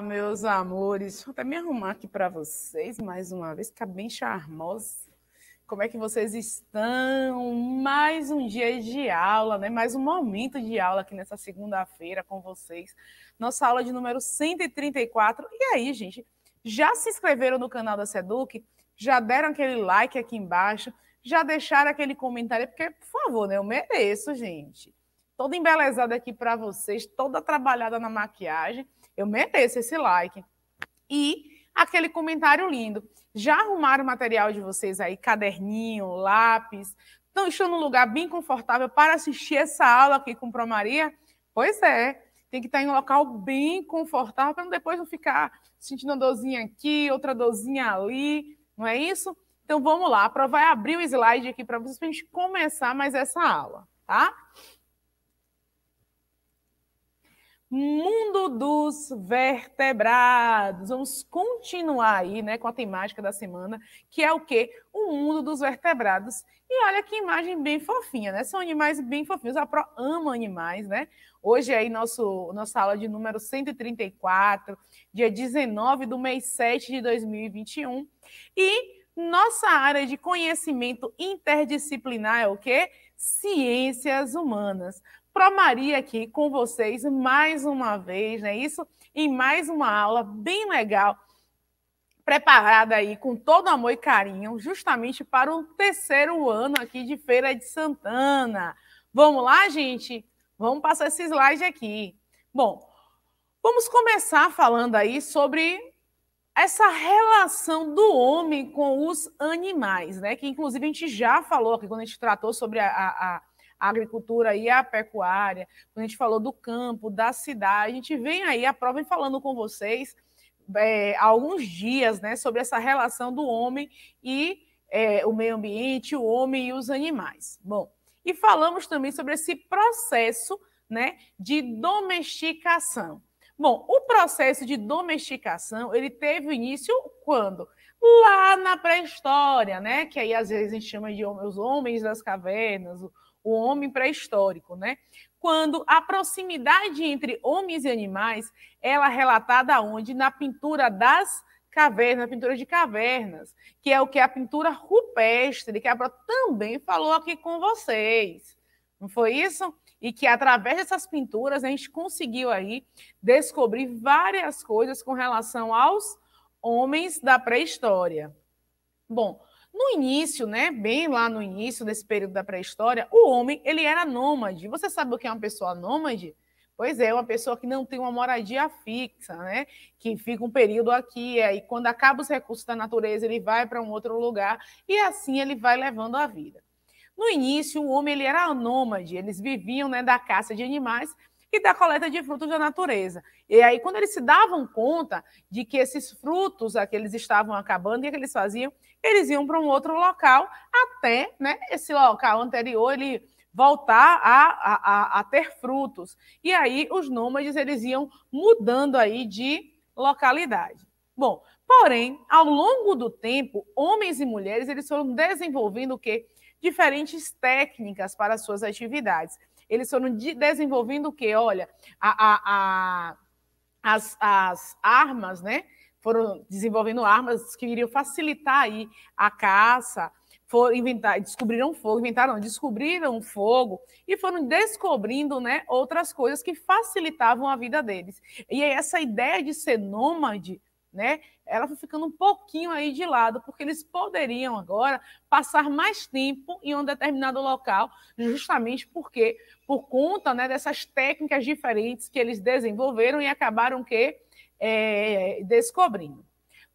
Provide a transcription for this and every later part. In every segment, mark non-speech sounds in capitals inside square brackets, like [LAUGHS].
meus amores. vou até me arrumar aqui para vocês mais uma vez, fica bem charmosa. Como é que vocês estão? Mais um dia de aula, né? Mais um momento de aula aqui nessa segunda-feira com vocês. Nossa aula de número 134. E aí, gente, já se inscreveram no canal da Seduc? Já deram aquele like aqui embaixo? Já deixaram aquele comentário? Porque, por favor, né? Eu mereço, gente. Toda embelezada aqui para vocês, toda trabalhada na maquiagem. Eu mereço esse like. E aquele comentário lindo. Já arrumaram o material de vocês aí, caderninho, lápis? Então, deixando um lugar bem confortável para assistir essa aula aqui com Pro Maria? Pois é, tem que estar tá em um local bem confortável para depois não ficar sentindo uma dorzinha aqui, outra dorzinha ali, não é isso? Então vamos lá, a Pro vai abrir o slide aqui para vocês para a gente começar mais essa aula, tá? Mundo dos vertebrados. Vamos continuar aí, né, com a temática da semana, que é o quê? O mundo dos vertebrados. E olha que imagem bem fofinha, né? São animais bem fofinhos. A Pro ama animais, né? Hoje aí nosso nossa aula de número 134, dia 19 do mês 7 de 2021. E nossa área de conhecimento interdisciplinar é o quê? Ciências humanas para Maria aqui com vocês mais uma vez, né? Isso em mais uma aula bem legal, preparada aí com todo amor e carinho, justamente para o terceiro ano aqui de Feira de Santana. Vamos lá, gente? Vamos passar esse slide aqui. Bom, vamos começar falando aí sobre essa relação do homem com os animais, né? Que inclusive a gente já falou aqui quando a gente tratou sobre a, a a agricultura e a pecuária, quando a gente falou do campo, da cidade, a gente vem aí, a prova falando com vocês é, há alguns dias né, sobre essa relação do homem e é, o meio ambiente, o homem e os animais. Bom, e falamos também sobre esse processo né, de domesticação. Bom, o processo de domesticação ele teve início quando? Lá na pré-história, né? Que aí às vezes a gente chama de os homens das cavernas, o homem pré-histórico, né? Quando a proximidade entre homens e animais, ela é relatada onde? Na pintura das cavernas, na pintura de cavernas, que é o que é a pintura rupestre, que a Pro também falou aqui com vocês. Não foi isso? e que através dessas pinturas a gente conseguiu aí descobrir várias coisas com relação aos homens da pré-história. Bom, no início, né, bem lá no início desse período da pré-história, o homem ele era nômade. Você sabe o que é uma pessoa nômade? Pois é, uma pessoa que não tem uma moradia fixa, né? Que fica um período aqui, aí quando acaba os recursos da natureza, ele vai para um outro lugar e assim ele vai levando a vida. No início, o homem ele era nômade, eles viviam né, da caça de animais, e da coleta de frutos da natureza. E aí, quando eles se davam conta de que esses frutos que eles estavam acabando, o que eles faziam? Eles iam para um outro local até né, esse local anterior ele voltar a, a, a, ter frutos. E aí, os nômades eles iam mudando aí de localidade. Bom, porém, ao longo do tempo, homens e mulheres eles foram desenvolvendo o quê? diferentes técnicas para suas atividades eles foram de, desenvolvendo o quê? Olha, a, a, a, as, as armas, né? Foram desenvolvendo armas que iriam facilitar aí a caça, foram inventar, descobriram fogo, inventaram, descobriram fogo e foram descobrindo, né, outras coisas que facilitavam a vida deles. E é essa ideia de ser nômade, né, ela foi ficando um pouquinho aí de lado, porque eles poderiam agora passar mais tempo em um determinado local, justamente porque por conta né, dessas técnicas diferentes que eles desenvolveram e acabaram que é, descobrindo.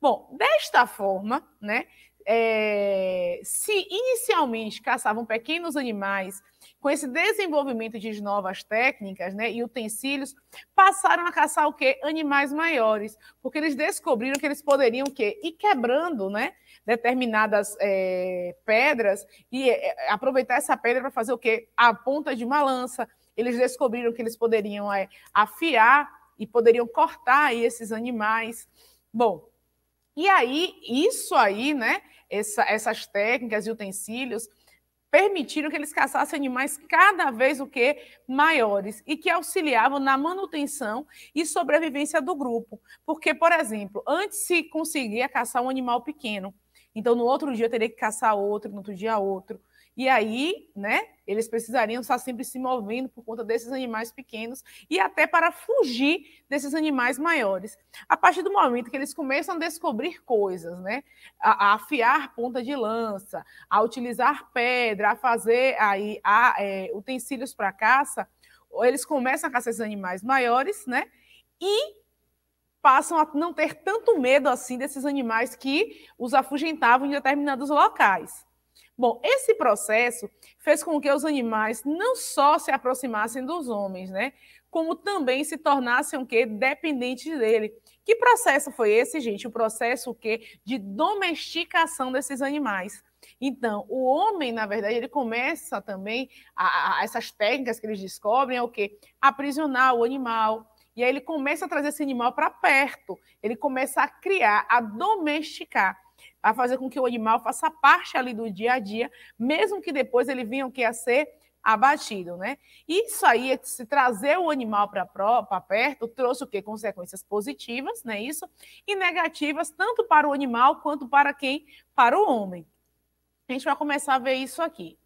Bom, desta forma, né, é, se inicialmente caçavam pequenos animais com esse desenvolvimento de novas técnicas né, e utensílios, passaram a caçar o quê? Animais maiores, porque eles descobriram que eles poderiam o quê? Ir quebrando né, determinadas é, pedras e é, aproveitar essa pedra para fazer o quê? A ponta de uma lança. Eles descobriram que eles poderiam é, afiar e poderiam cortar aí esses animais. Bom, e aí, isso aí, né? Essa, essas técnicas e utensílios permitiram que eles caçassem animais cada vez o que maiores e que auxiliavam na manutenção e sobrevivência do grupo. Porque, por exemplo, antes se conseguia caçar um animal pequeno, então, no outro dia eu teria que caçar outro, no outro dia outro. E aí, né, eles precisariam estar sempre se movendo por conta desses animais pequenos e até para fugir desses animais maiores. A partir do momento que eles começam a descobrir coisas, né, a, afiar ponta de lança, a utilizar pedra, a fazer aí a, é, utensílios para caça, eles começam a caçar esses animais maiores, né, e passam a não ter tanto medo assim desses animais que os afugentavam em determinados locais. Bom, esse processo fez com que os animais não só se aproximassem dos homens, né? Como também se tornassem o quê? Dependentes dele. Que processo foi esse, gente? O processo o quê? De domesticação desses animais. Então, o homem, na verdade, ele começa também a, a essas técnicas que eles descobrem é o quê? Aprisionar o animal, e aí ele começa a trazer esse animal para perto, ele começa a criar, a domesticar, a fazer com que o animal faça parte ali do dia a dia, mesmo que depois ele venha o que a ser abatido, né? Isso aí, se trazer o animal para perto, trouxe o quê? Consequências positivas, né? Isso, e negativas tanto para o animal quanto para quem? Para o homem. A gente vai começar a ver isso aqui.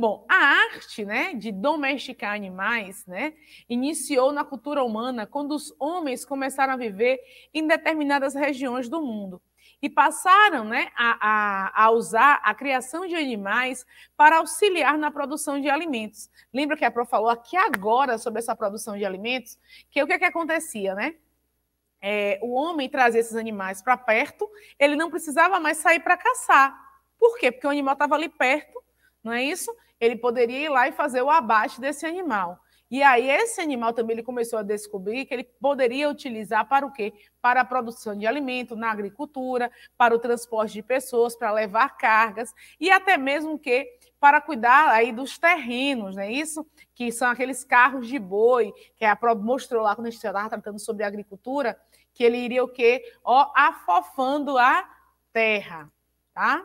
Bom, a arte né, de domesticar animais né, iniciou na cultura humana quando os homens começaram a viver em determinadas regiões do mundo e passaram né, a, a, a, usar a criação de animais para auxiliar na produção de alimentos. Lembra que a Pro falou aqui agora sobre essa produção de alimentos? Que o que, é que acontecia, né? É, o homem trazia esses animais para perto, ele não precisava mais sair para caçar. Por quê? Porque o animal estava ali perto, não é isso? ele poderia ir lá e fazer o abate desse animal. E aí esse animal também ele começou a descobrir que ele poderia utilizar para o quê? Para a produção de alimento, na agricultura, para o transporte de pessoas, para levar cargas e até mesmo que para cuidar aí dos terrenos, não é isso? Que são aqueles carros de boi, que a prova mostrou lá quando a gente estava tratando sobre agricultura, que ele iria o quê? Ó, afofando a terra, tá?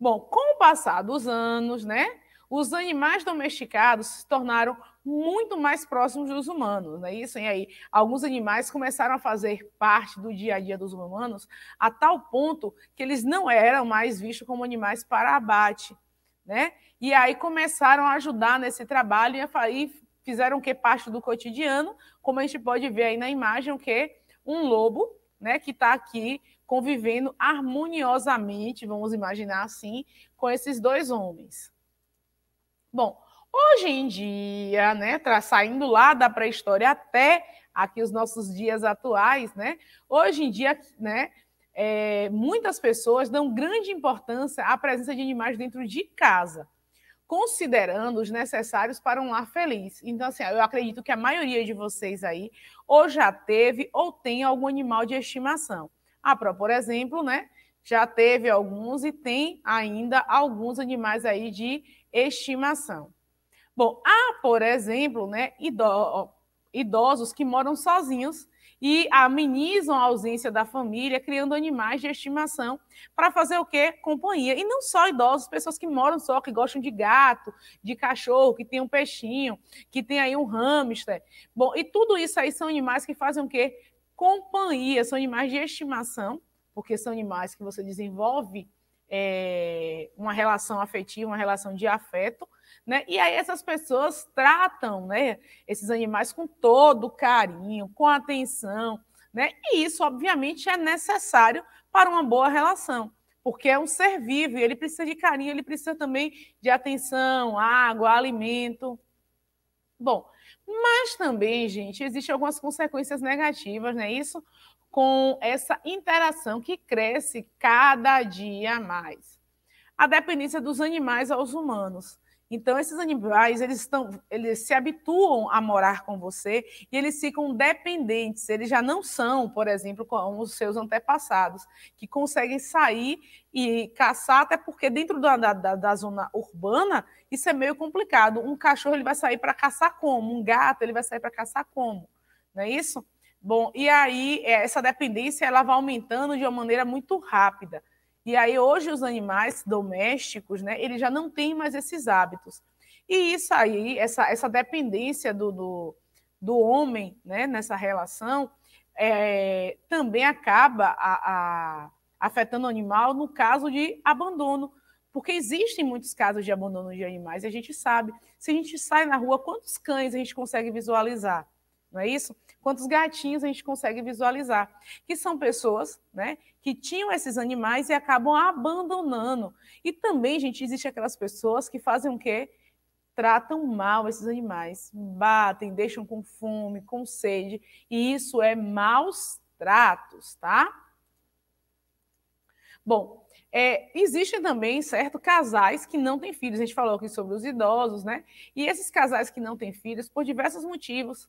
Bom, com o passar dos anos, né, os animais domesticados se tornaram muito mais próximos dos humanos, não é isso? E aí, alguns animais começaram a fazer parte do dia a dia dos humanos a tal ponto que eles não eram mais vistos como animais para abate, né? E aí começaram a ajudar nesse trabalho e fizeram que parte do cotidiano, como a gente pode ver aí na imagem, o que um lobo, né, que está aqui convivendo harmoniosamente, vamos imaginar assim, com esses dois homens. Bom, hoje em dia, né, saindo lá da pré-história até aqui os nossos dias atuais, né? Hoje em dia, né, é, muitas pessoas dão grande importância à presença de animais dentro de casa, considerando os necessários para um lar feliz. Então, assim, eu acredito que a maioria de vocês aí ou já teve ou tem algum animal de estimação. A Pro, por exemplo, né, já teve alguns e tem ainda alguns animais aí de estimação. Bom, há, por exemplo, né, idosos que moram sozinhos e amenizam a ausência da família, criando animais de estimação para fazer o quê? Companhia. E não só idosos, pessoas que moram só, que gostam de gato, de cachorro, que tem um peixinho, que tem aí um hamster. Bom, e tudo isso aí são animais que fazem o quê? companhia, são animais de estimação, porque são animais que você desenvolve é, uma relação afetiva, uma relação de afeto, né? E aí essas pessoas tratam, né, esses animais com todo carinho, com atenção, né? E isso, obviamente, é necessário para uma boa relação, porque é um ser vivo e ele precisa de carinho, ele precisa também de atenção, água, alimento. Bom, mas também, gente, existem algumas consequências negativas, né? Isso com essa interação que cresce cada dia mais. A dependência dos animais aos humanos. Então, esses animais, eles, estão, eles se habituam a morar com você e eles ficam dependentes. Eles já não são, por exemplo, como os seus antepassados, que conseguem sair e caçar, até porque dentro da, da, da zona urbana isso é meio complicado. Um cachorro ele vai sair para caçar como? Um gato ele vai sair para caçar como? Não é isso? Bom, e aí é, essa dependência ela vai aumentando de uma maneira muito rápida. E aí hoje os animais domésticos, né, eles já não têm mais esses hábitos. E isso aí, essa, essa dependência do, do, do homem né, nessa relação, é, também acaba a, a, afetando o animal no caso de abandono. Porque existem muitos casos de abandono de animais, e a gente sabe. Se a gente sai na rua, quantos cães a gente consegue visualizar? não é isso? Quantos gatinhos a gente consegue visualizar? Que são pessoas né, que tinham esses animais e acabam abandonando. E também, gente, existe aquelas pessoas que fazem o quê? Tratam mal esses animais, batem, deixam com fome, com sede, e isso é maus tratos, tá? Bom, é, existem também, certo, casais que não têm filhos. A gente falou aqui sobre os idosos, né? E esses casais que não têm filhos, por diversos motivos,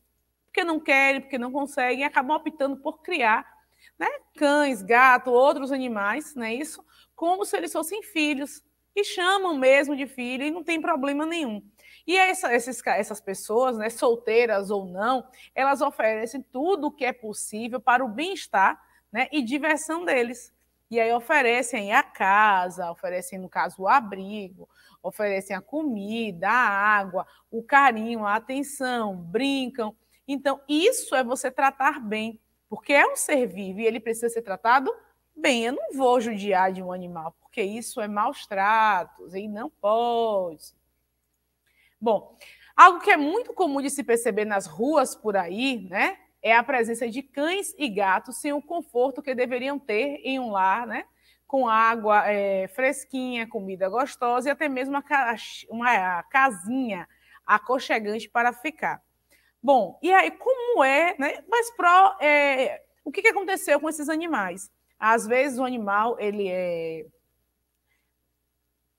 porque não querem, porque não conseguem, acabam optando por criar né, cães, gato, outros animais, né, isso? Como se eles fossem filhos. E chamam mesmo de filho e não tem problema nenhum. E essa, essas pessoas, né, solteiras ou não, elas oferecem tudo o que é possível para o bem-estar né, e diversão deles. E aí oferecem a casa, oferecem, no caso, o abrigo, oferecem a comida, a água, o carinho, a atenção, brincam, então, isso é você tratar bem, porque é um ser vivo e ele precisa ser tratado bem. Eu não vou judiar de um animal, porque isso é maus tratos e não pode. Bom, algo que é muito comum de se perceber nas ruas por aí, né? É a presença de cães e gatos sem o conforto que deveriam ter em um lar, né? com água é, fresquinha, comida gostosa e até mesmo uma, ca... uma casinha aconchegante para ficar. Bom, e aí como é, né? Mas pro, é, o que, que aconteceu com esses animais? Às vezes o animal ele é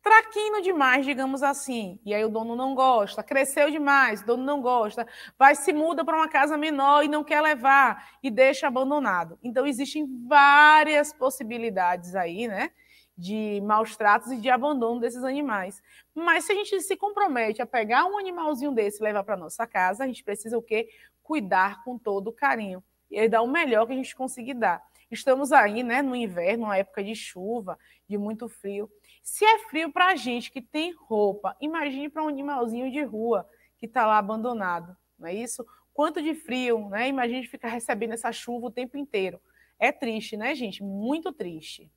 traquino demais, digamos assim. E aí o dono não gosta, cresceu demais, o dono não gosta, vai se muda para uma casa menor e não quer levar e deixa abandonado. Então existem várias possibilidades aí, né, de maus tratos e de abandono desses animais. Mas se a gente se compromete a pegar um animalzinho desse e levar para nossa casa, a gente precisa o quê? Cuidar com todo carinho e dar o melhor que a gente conseguir dar. Estamos aí, né, no inverno, uma época de chuva, de muito frio. Se é frio para a gente que tem roupa, imagine para um animalzinho de rua que está lá abandonado, não é isso? Quanto de frio, né? Imagine ficar recebendo essa chuva o tempo inteiro. É triste, né, gente? Muito triste.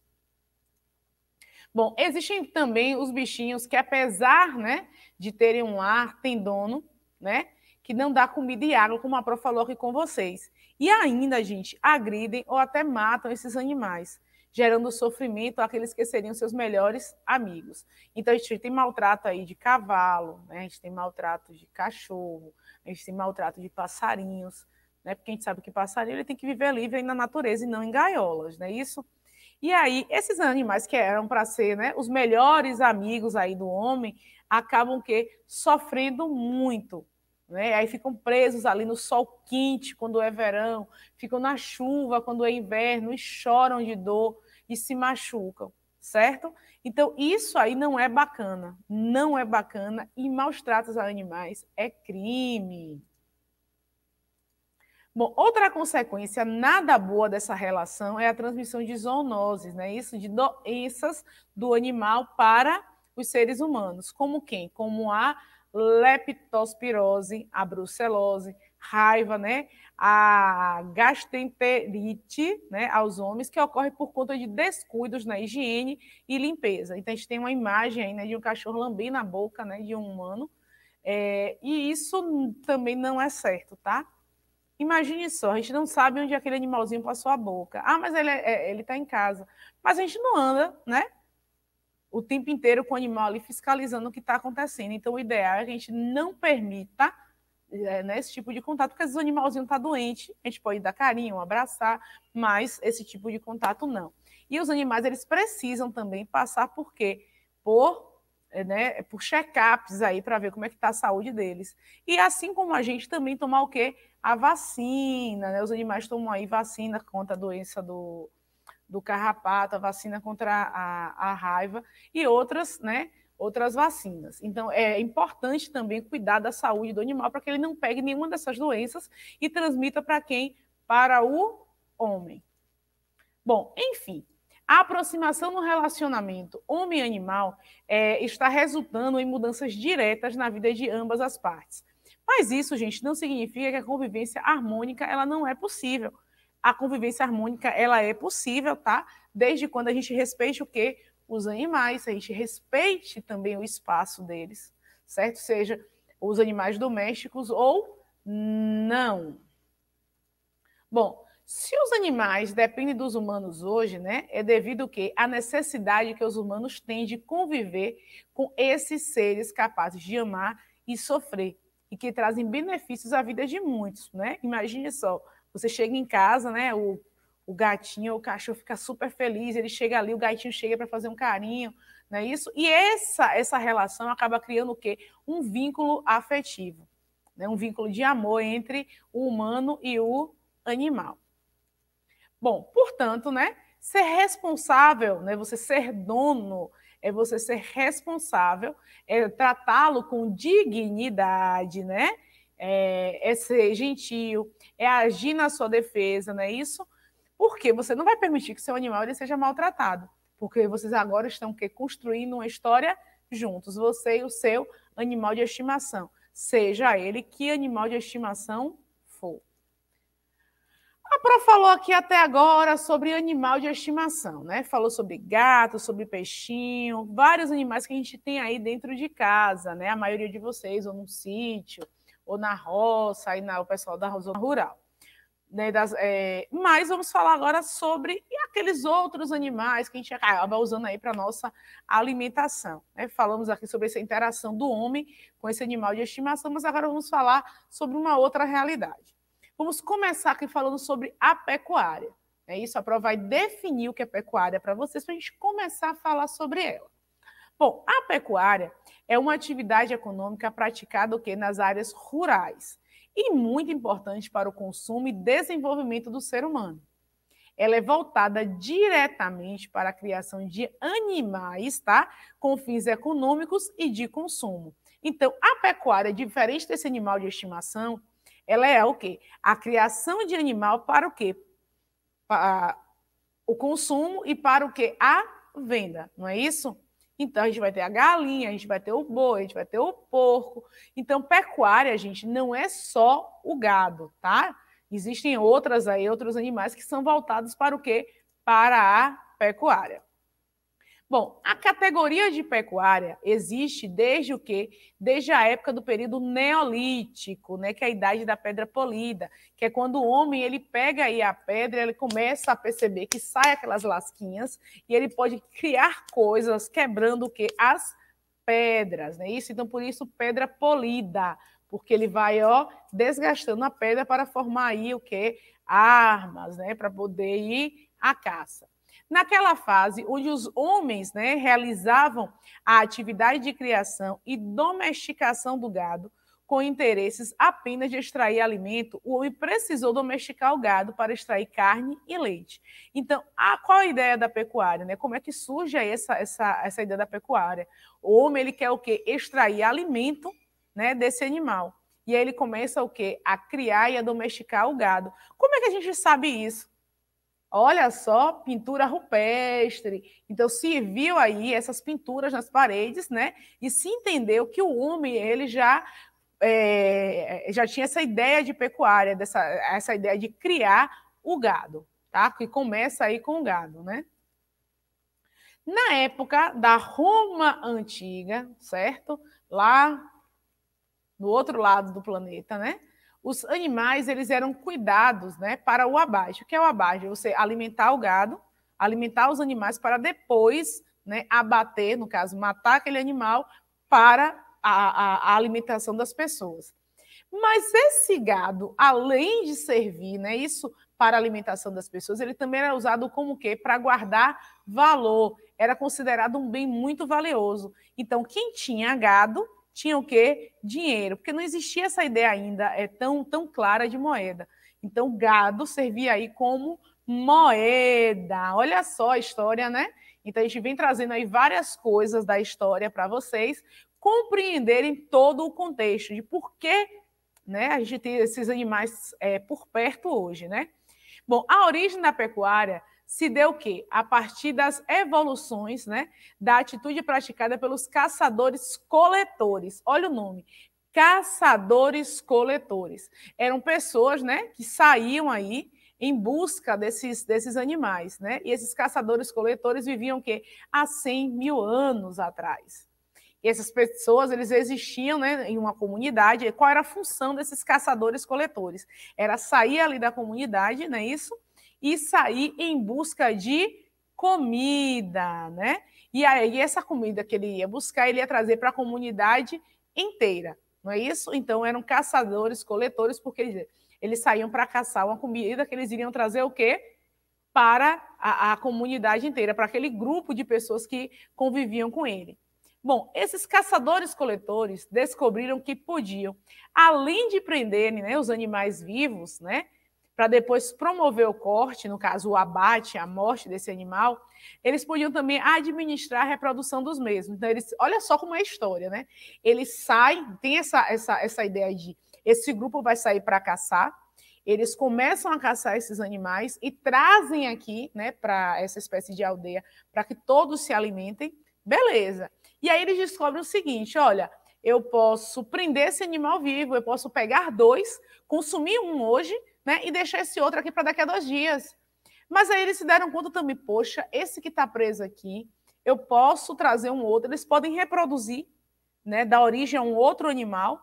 Bom, existem também os bichinhos que, apesar né, de terem um ar, têm dono, né? Que não dá comida e água, como a Pro falou aqui com vocês. E ainda, gente, agridem ou até matam esses animais, gerando sofrimento àqueles que seriam seus melhores amigos. Então, a gente tem maltrato aí de cavalo, né? a gente tem maltrato de cachorro, a gente tem maltrato de passarinhos, né? Porque a gente sabe que passarinho ele tem que viver livre na natureza e não em gaiolas, não é isso? E aí, esses animais que eram para ser né, os melhores amigos aí do homem, acabam que sofrendo muito. Né? Aí ficam presos ali no sol quente quando é verão, ficam na chuva quando é inverno e choram de dor e se machucam, certo? Então, isso aí não é bacana, não é bacana e maus tratos a animais é crime, Bom, outra consequência nada boa dessa relação é a transmissão de zoonoses, né? Isso de doenças do animal para os seres humanos, como quem? Como a leptospirose, a brucelose, raiva, né? A gastroenterite, né, aos homens, que ocorre por conta de descuidos na higiene e limpeza. Então a gente tem uma imagem aí, né, de um cachorro lambendo a boca, né, de um humano. É, e isso também não é certo, tá? Imagine só, a gente não sabe onde aquele animalzinho passou a boca. Ah, mas ele é, é ele está em casa. Mas a gente não anda, né? O tempo inteiro com o animal ali fiscalizando o que está acontecendo. Então, o ideal é que a gente não permita é, né, esse tipo de contato, porque o animalzinho está doente, a gente pode dar carinho, abraçar, mas esse tipo de contato não. E os animais, eles precisam também passar por quê? Por, é, né, por check-ups aí, para ver como é que está a saúde deles. E assim como a gente também tomar o quê? a vacina, né? Os animais tomam aí vacina contra a doença do, do carrapato, a vacina contra a, a raiva e outras, né? Outras vacinas. Então, é importante também cuidar da saúde do animal para que ele não pegue nenhuma dessas doenças e transmita para quem? Para o homem. Bom, enfim, a aproximação no relacionamento homem-animal é, está resultando em mudanças diretas na vida de ambas as partes. Mas isso, gente, não significa que a convivência harmônica ela não é possível. A convivência harmônica ela é possível, tá? Desde quando a gente respeite o quê? Os animais, a gente respeite também o espaço deles, certo? Seja os animais domésticos ou não. Bom, se os animais dependem dos humanos hoje, né, é devido que a necessidade que os humanos têm de conviver com esses seres capazes de amar e sofrer e que trazem benefícios à vida de muitos, né? Imagine só, você chega em casa, né? O, o gatinho, o cachorro fica super feliz, ele chega ali, o gatinho chega para fazer um carinho, não é isso? E essa, essa relação acaba criando o quê? Um vínculo afetivo, né? um vínculo de amor entre o humano e o animal. Bom, portanto, né? Ser responsável, né? Você ser dono é você ser responsável, é tratá-lo com dignidade, né? É, é, ser gentil, é agir na sua defesa, não é isso? Porque você não vai permitir que seu animal ele seja maltratado, porque vocês agora estão que, construindo uma história juntos, você e o seu animal de estimação, seja ele que animal de estimação a Pro falou aqui até agora sobre animal de estimação, né? Falou sobre gato, sobre peixinho, vários animais que a gente tem aí dentro de casa, né? A maioria de vocês, ou no sítio, ou na roça, aí na, o pessoal da zona rural. Né, das, é, mas vamos falar agora sobre aqueles outros animais que a gente acaba usando aí para nossa alimentação. Né? Falamos aqui sobre essa interação do homem com esse animal de estimação, mas agora vamos falar sobre uma outra realidade. Vamos começar aqui falando sobre a pecuária. É isso, a prova vai definir o que é pecuária para vocês, para a gente começar a falar sobre ela. Bom, a pecuária é uma atividade econômica praticada o quê? nas áreas rurais e muito importante para o consumo e desenvolvimento do ser humano. Ela é voltada diretamente para a criação de animais, tá? Com fins econômicos e de consumo. Então, a pecuária, diferente desse animal de estimação, ela é o quê? A criação de animal para o quê? Para o consumo e para o quê? A venda, não é isso? Então, a gente vai ter a galinha, a gente vai ter o boi, a gente vai ter o porco. Então, pecuária, gente, não é só o gado, tá? Existem outras aí, outros animais que são voltados para o quê? Para a pecuária. Bom, a categoria de pecuária existe desde o quê? Desde a época do período neolítico, né, que é a idade da pedra polida, que é quando o homem ele pega aí a pedra, ele começa a perceber que sai aquelas lasquinhas e ele pode criar coisas quebrando o quê? As pedras, né? Isso, então por isso pedra polida, porque ele vai, ó, desgastando a pedra para formar aí o quê? Armas, né, para poder ir à caça. Naquela fase onde os homens né, realizavam a atividade de criação e domesticação do gado, com interesses apenas de extrair alimento, o homem precisou domesticar o gado para extrair carne e leite. Então, a, qual a ideia da pecuária? Né? Como é que surge essa, essa, essa ideia da pecuária? O homem ele quer o quê? Extrair alimento né, desse animal. E aí ele começa o quê? A criar e a domesticar o gado. Como é que a gente sabe isso? Olha só, pintura rupestre. Então se viu aí essas pinturas nas paredes, né? E se entendeu que o homem ele já é, já tinha essa ideia de pecuária, dessa essa ideia de criar o gado, tá? Que começa aí com o gado, né? Na época da Roma antiga, certo? Lá no outro lado do planeta, né? os animais eles eram cuidados né, para o abate. O que é o abate? Você alimentar o gado, alimentar os animais para depois né, abater, no caso, matar aquele animal para a, a, a alimentação das pessoas. Mas esse gado, além de servir, né, isso para a alimentação das pessoas, ele também era usado como quê? Para guardar valor. Era considerado um bem muito valioso. Então, quem tinha gado tinha o quê? Dinheiro, porque não existia essa ideia ainda é tão, tão clara de moeda. Então, gado servia aí como moeda. Olha só a história, né? Então, a gente vem trazendo aí várias coisas da história para vocês compreenderem todo o contexto de por que né, a gente tem esses animais é, por perto hoje, né? Bom, a origem da pecuária se deu o quê? A partir das evoluções, né, da atitude praticada pelos caçadores-coletores. Olha o nome. Caçadores-coletores. Eram pessoas, né, que saíam aí em busca desses, desses animais, né? E esses caçadores-coletores viviam o quê? Há 100 mil anos atrás. E essas pessoas, eles existiam né, em uma comunidade. E qual era a função desses caçadores-coletores? Era sair ali da comunidade, não é isso? e sair em busca de comida, né? E aí essa comida que ele ia buscar, ele ia trazer para a comunidade inteira, não é isso? Então eram caçadores, coletores, porque eles, saíam para caçar uma comida que eles iriam trazer o quê? Para a, a comunidade inteira, para aquele grupo de pessoas que conviviam com ele. Bom, esses caçadores-coletores descobriram que podiam, além de prenderem né, os animais vivos, né, para depois promover o corte, no caso o abate, a morte desse animal, eles podiam também administrar a reprodução dos mesmos. Então, eles, olha só como é a história, né? Eles saem, tem essa, essa, essa ideia de esse grupo vai sair para caçar, eles começam a caçar esses animais e trazem aqui, né, para essa espécie de aldeia, para que todos se alimentem. Beleza. E aí eles descobrem o seguinte: olha, eu posso prender esse animal vivo, eu posso pegar dois, consumir um hoje né? E deixar esse outro aqui para daqui a dois dias. Mas aí eles se deram conta também, poxa, esse que está preso aqui, eu posso trazer um outro, eles podem reproduzir, né, dar origem a um outro animal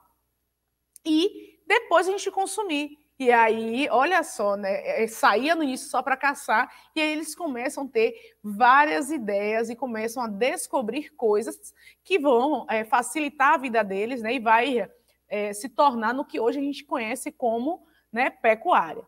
e depois a gente consumir. E aí, olha só, né, é, é, saía no início só para caçar e aí eles começam a ter várias ideias e começam a descobrir coisas que vão é, facilitar a vida deles, né, e vai é, se tornar no que hoje a gente conhece como né, pecuária.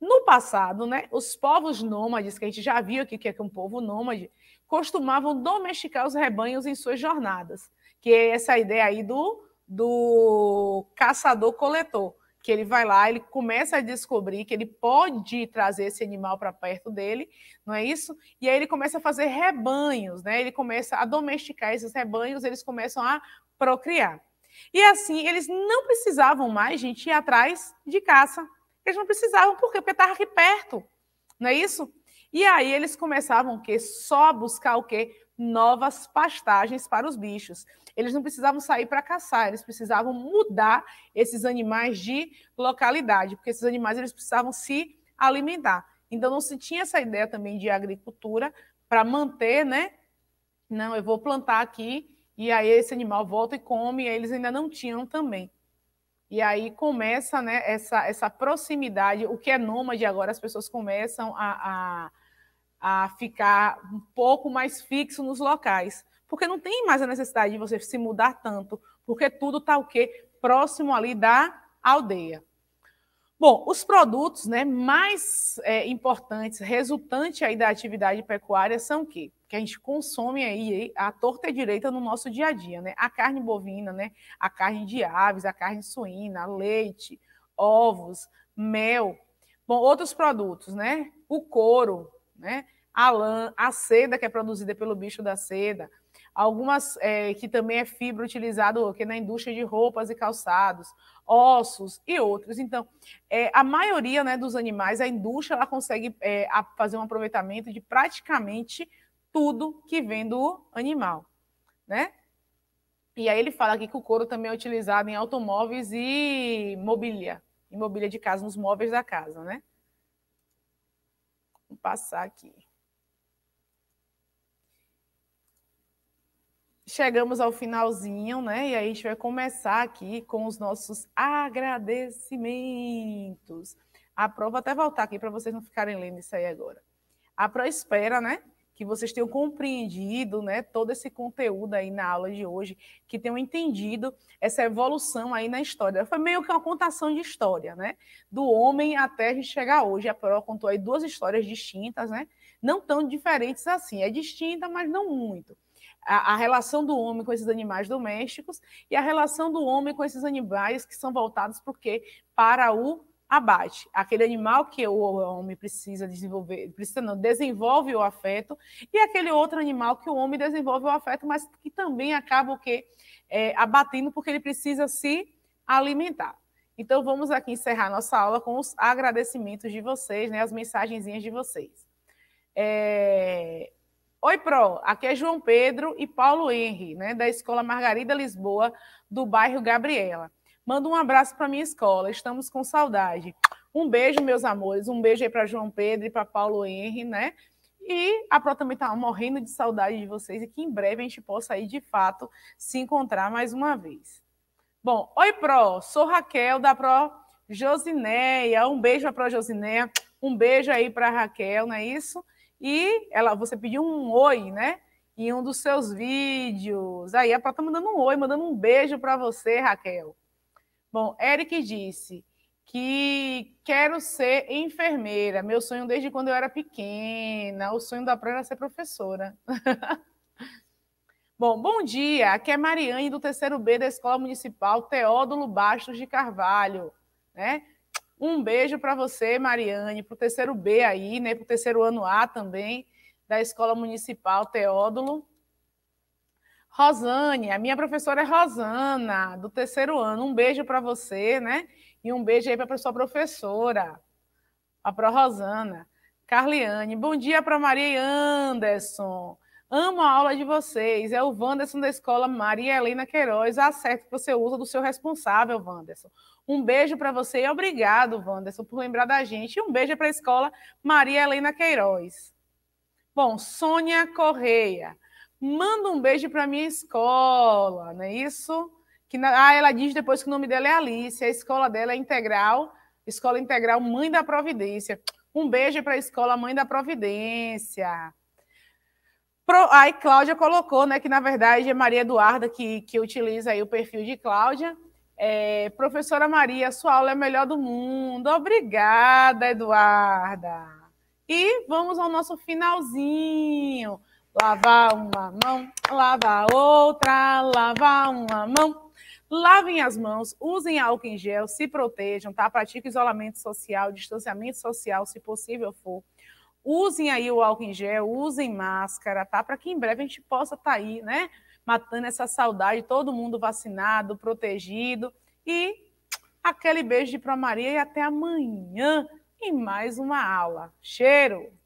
No passado, né, os povos nômades, que a gente já viu aqui que é um povo nômade, costumavam domesticar os rebanhos em suas jornadas, que é essa ideia aí do, do caçador-coletor, que ele vai lá, ele começa a descobrir que ele pode trazer esse animal para perto dele, não é isso? E aí ele começa a fazer rebanhos, né? Ele começa a domesticar esses rebanhos, eles começam a procriar. E assim, eles não precisavam mais, gente, ir atrás de caça. Eles não precisavam, por quê? Porque estava aqui perto, não é isso? E aí eles começavam o quê? Só buscar o quê? Novas pastagens para os bichos. Eles não precisavam sair para caçar, eles precisavam mudar esses animais de localidade, porque esses animais eles precisavam se alimentar. Então não se tinha essa ideia também de agricultura para manter, né? Não, eu vou plantar aqui e aí esse animal volta e come, e eles ainda não tinham também. E aí começa né, essa, essa proximidade, o que é nômade agora, as pessoas começam a, a, a ficar um pouco mais fixo nos locais. Porque não tem mais a necessidade de você se mudar tanto, porque tudo está o quê? Próximo ali da aldeia. Bom, os produtos né, mais é, importantes, resultante aí da atividade pecuária, são o quê? que a gente consome aí a torta e direita no nosso dia a dia, né? A carne bovina, né? A carne de aves, a carne suína, leite, ovos, mel, bom, outros produtos, né? O couro, né? A lã, a seda que é produzida pelo bicho da seda, algumas é, que também é fibra utilizada aqui na indústria de roupas e calçados, ossos e outros. Então, é, a maioria né, dos animais, a indústria, ela consegue é, fazer um aproveitamento de praticamente tudo que vem do animal, né? E aí ele fala aqui que o couro também é utilizado em automóveis e mobília, em mobília de casa, nos móveis da casa, né? Vou passar aqui. Chegamos ao finalzinho, né? E aí a gente vai começar aqui com os nossos agradecimentos. A prova até voltar aqui para vocês não ficarem lendo isso aí agora. A Espera, né? que vocês tenham compreendido né, todo esse conteúdo aí na aula de hoje, que tenham entendido essa evolução aí na história. Foi meio que uma contação de história, né? Do homem até a gente chegar hoje. A Pro contou aí duas histórias distintas, né? Não tão diferentes assim. É distinta, mas não muito. A, a, relação do homem com esses animais domésticos e a relação do homem com esses animais que são voltados porque para o abate. Aquele animal que o homem precisa desenvolver, precisa não, desenvolve o afeto, e aquele outro animal que o homem desenvolve o afeto, mas que também acaba o quê? É, abatindo porque ele precisa se alimentar. Então vamos aqui encerrar nossa aula com os agradecimentos de vocês, né, as mensagenzinhas de vocês. É... Oi, Pro, aqui é João Pedro e Paulo Henri, né, da Escola Margarida Lisboa, do bairro Gabriela. Manda um abraço para minha escola, estamos com saudade. Um beijo, meus amores, um beijo aí para João Pedro e para Paulo Henry, né? E a Pro também está morrendo de saudade de vocês e que em breve a gente possa aí, de fato, se encontrar mais uma vez. Bom, oi, Pro. Sou Raquel da Pro Josineia. Um beijo para Pro Josineia. Um beijo aí para Raquel, não é isso? E ela, você pediu um oi, né? Em um dos seus vídeos. Aí a Pro tá mandando um oi, mandando um beijo para você, Raquel. Bom, Eric disse que quero ser enfermeira. Meu sonho desde quando eu era pequena. O sonho da Prana era é ser professora. [LAUGHS] Bom, bom dia. Aqui é Mariane do terceiro B da Escola Municipal Teódulo Bastos de Carvalho, né? Um beijo para você, Mariane, para o terceiro B aí, né? Para o terceiro ano A também da Escola Municipal Teódulo. Rosane, a minha professora é Rosana, do terceiro ano. Um beijo para você, né? E um beijo aí para a sua professora, a Pro Rosana. Carliane, bom dia para Maria Anderson. Amo a aula de vocês. É o Wanderson da escola Maria Helena Queiroz. Acerto que você usa do seu responsável, Wanderson. Um beijo para você e obrigado, Wanderson, por lembrar da gente. E um beijo para a escola Maria Helena Queiroz. Bom, Sônia Correia manda um beijo para minha escola, não é isso? Que na... Ah, ela diz depois que o nome dela é Alice, a escola dela é integral, escola integral Mãe da Providência. Um beijo para a escola Mãe da Providência. Pro... Aí Cláudia colocou, né, que na verdade é Maria Eduarda que, que utiliza aí o perfil de Cláudia. É, professora Maria, sua aula é a melhor do mundo. Obrigada, Eduarda. E vamos ao nosso finalzinho. Lavar uma mão, lava outra, lava uma mão. Lavem as mãos, usem álcool em gel, se protejam, tá? Pratique isolamento social, distanciamento social, se possível for. Usem aí o álcool em gel, usem máscara, tá? Para que em breve a gente possa estar tá aí, né? Matando essa saudade, todo mundo vacinado, protegido. E aquele beijo de Pro Maria e até amanhã em mais uma aula. Cheiro!